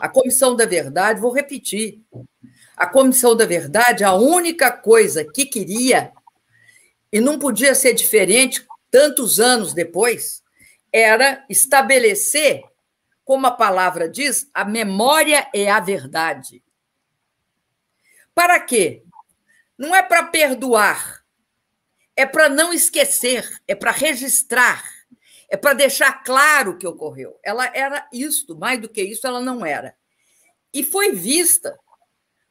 A comissão da verdade, vou repetir, a comissão da verdade, a única coisa que queria, e não podia ser diferente tantos anos depois, era estabelecer, como a palavra diz, a memória é a verdade. Para quê? Não é para perdoar, é para não esquecer, é para registrar é para deixar claro o que ocorreu. Ela era isto, mais do que isso, ela não era. E foi vista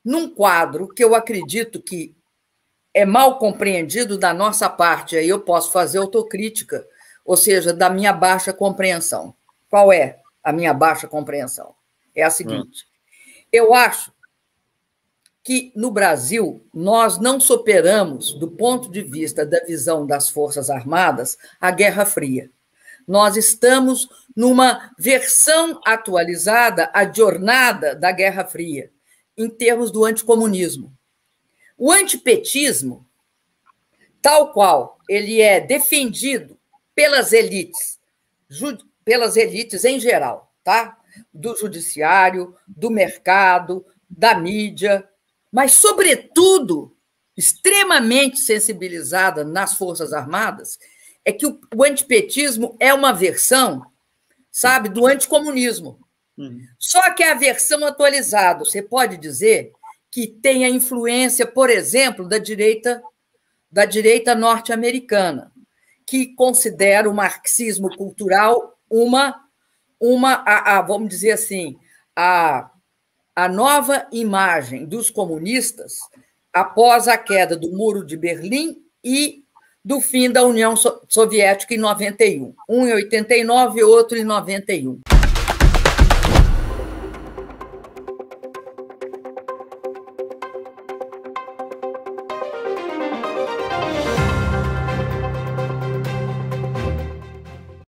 num quadro que eu acredito que é mal compreendido da nossa parte, aí eu posso fazer autocrítica, ou seja, da minha baixa compreensão. Qual é a minha baixa compreensão? É a seguinte: ah. eu acho que no Brasil nós não superamos, do ponto de vista da visão das Forças Armadas, a Guerra Fria nós estamos numa versão atualizada, adornada da Guerra Fria, em termos do anticomunismo. O antipetismo, tal qual ele é defendido pelas elites, pelas elites em geral, tá? Do judiciário, do mercado, da mídia, mas sobretudo extremamente sensibilizada nas forças armadas, é que o, o antipetismo é uma versão, sabe, do anticomunismo. Uhum. Só que é a versão atualizada. Você pode dizer que tem a influência, por exemplo, da direita da direita norte-americana, que considera o marxismo cultural uma uma a, a, vamos dizer assim, a a nova imagem dos comunistas após a queda do Muro de Berlim e do fim da União Soviética em 91. Um em 89, outro em 91.